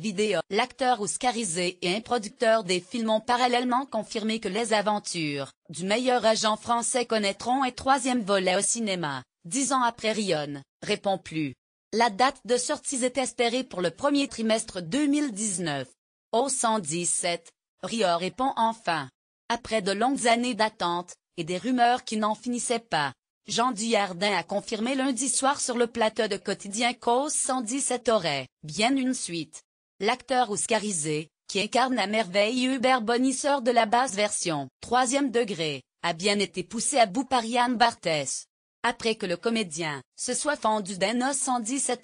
vidéo. L'acteur oscarisé et un producteur des films ont parallèlement confirmé que les aventures du meilleur agent français connaîtront un troisième volet au cinéma, dix ans après Rion, répond plus. La date de sortie est espérée pour le premier trimestre 2019. Au 117, Rio répond enfin. Après de longues années d'attente, et des rumeurs qui n'en finissaient pas, Jean Dujardin a confirmé lundi soir sur le plateau de quotidien Cause 117 aurait bien une suite. L'acteur oscarisé, qui incarne à merveille Hubert Bonisseur de la basse version, troisième degré, a bien été poussé à bout par Yann Barthès. Après que le comédien se soit fendu d'un os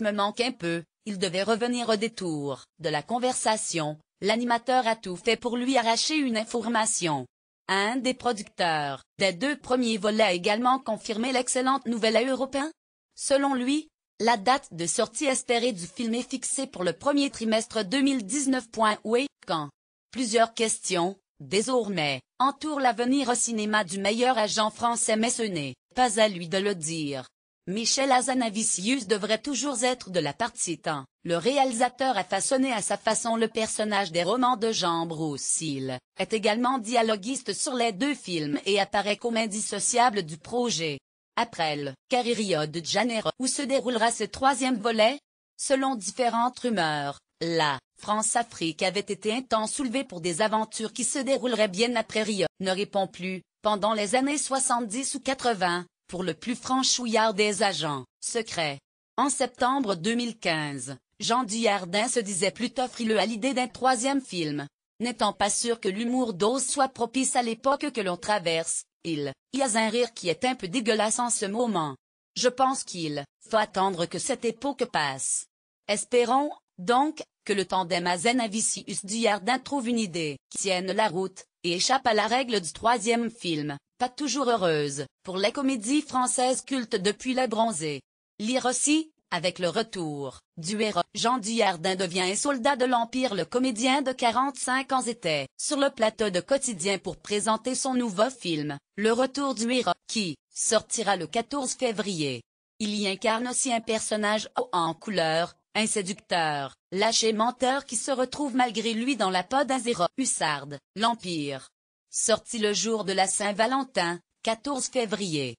me manque un peu, il devait revenir au détour de la conversation, l'animateur a tout fait pour lui arracher une information. Un des producteurs des deux premiers volets a également confirmé l'excellente nouvelle à européen Selon lui, la date de sortie espérée du film est fixée pour le premier trimestre 2019. Oui, quand plusieurs questions, désormais, entourent l'avenir au cinéma du meilleur agent français mais ce n'est pas à lui de le dire. Michel Azanavicius devrait toujours être de la partie temps. Le réalisateur a façonné à sa façon le personnage des romans de Jean Broussil, est également dialoguiste sur les deux films et apparaît comme indissociable du projet. Après le Rio de Janeiro où se déroulera ce troisième volet Selon différentes rumeurs, la France-Afrique avait été un temps soulevée pour des aventures qui se dérouleraient bien après Rio, ne répond plus, pendant les années 70 ou 80, pour le plus franchouillard des agents, secrets. En septembre 2015, Jean Dujardin se disait plutôt frileux à l'idée d'un troisième film, N'étant pas sûr que l'humour d'ose soit propice à l'époque que l'on traverse, il y a un rire qui est un peu dégueulasse en ce moment. Je pense qu'il faut attendre que cette époque passe. Espérons, donc, que le tandem du Yardin trouve une idée qui tienne la route, et échappe à la règle du troisième film, pas toujours heureuse, pour les comédies françaises cultes depuis la bronzée. Lire aussi, avec le retour du héros, Jean Dujardin devient un soldat de l'Empire. Le comédien de 45 ans était sur le plateau de Quotidien pour présenter son nouveau film, Le Retour du héros, qui sortira le 14 février. Il y incarne aussi un personnage haut en couleur, un séducteur, lâché menteur qui se retrouve malgré lui dans la peau d'un zéro hussarde, l'Empire. Sorti le jour de la Saint-Valentin, 14 février.